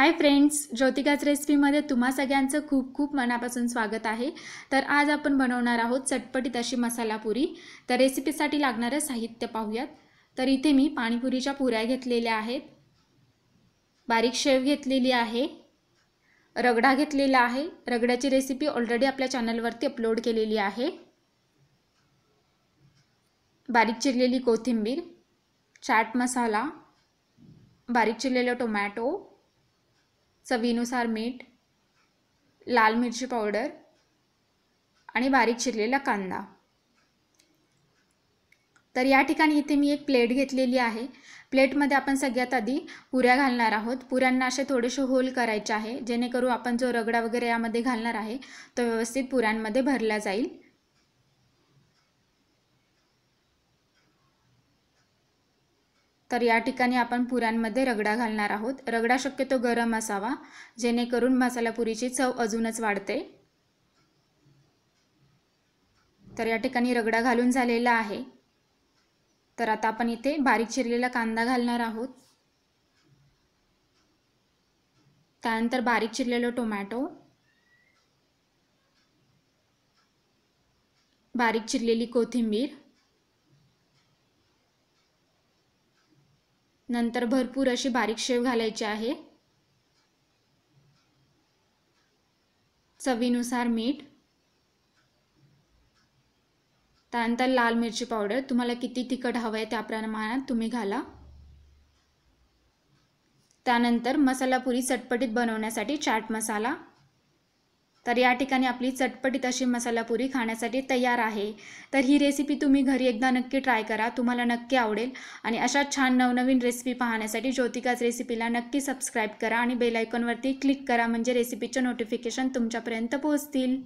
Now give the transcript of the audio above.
hi friends ज्योतिकाच रेसिपीमध्ये तुम्हा सगळ्यांचं खूप खूप मनापासून स्वागत आहे तर आज आपण बनवणार आहोत चटपटीत अशी मसाला पुरी तर रेसिपीसाठी लागणारं साहित्य पाहूयात तर इथे मी पाणीपुरीच्या पुऱ्या घेतलेल्या आहेत बारीक शेव घेतलेली आहे रगडा घेतलेला आहे रगड्याची रेसिपी ऑलरेडी आपल्या चॅनलवरती अपलोड केलेली आहे बारीक चिरलेली कोथिंबीर चाट मसाला बारीक चिरलेलं टोमॅटो चवीनुसार मीठ लाल मिरची पावडर आणि बारीक चिरलेला कांदा तर या ठिकाणी इथे मी एक प्लेट घेतलेली आहे प्लेटमध्ये आपण सगळ्यात आधी पुऱ्या घालणार आहोत पुऱ्यांना असे थोडेसे होल करायचे आहे जेणेकरून आपण जो रगडा वगैरे यामध्ये घालणार आहे तो व्यवस्थित पुऱ्यांमध्ये भरला जाईल तर या ठिकाणी आपण पुऱ्यांमध्ये रगडा घालणार आहोत रगडा शक्यतो गरम असावा जेणेकरून मसाला पुरीची चव अजूनच वाढते तर या ठिकाणी रगडा घालून झालेला आहे तर आता आपण इथे बारीक चिरलेला कांदा घालणार आहोत त्यानंतर बारीक चिरलेलं टोमॅटो बारीक चिरलेली कोथिंबीर नंतर भरपूर अशी बारीक शेव घालायची आहे चवीनुसार मीठ त्यानंतर लाल मिरची पावडर तुम्हाला किती तिखट हवं आहे त्या प्रमाणात तुम्ही घाला त्यानंतर मसालापुरी चटपटीत बनवण्यासाठी चाट मसाला तर या ठिकाणी आपली चटपटीत अशी मसालापुरी खाण्यासाठी तयार आहे तर ही रेसिपी तुम्ही घरी एकदा नक्की ट्राय करा तुम्हाला नक्की आवडेल आणि अशा छान नवनवीन रेसिपी पाहण्यासाठी ज्योतिकाच रेसिपीला नक्की सबस्क्राईब करा आणि बेलायकॉनवरती क्लिक करा म्हणजे रेसिपीचे नोटिफिकेशन तुमच्यापर्यंत पोहोचतील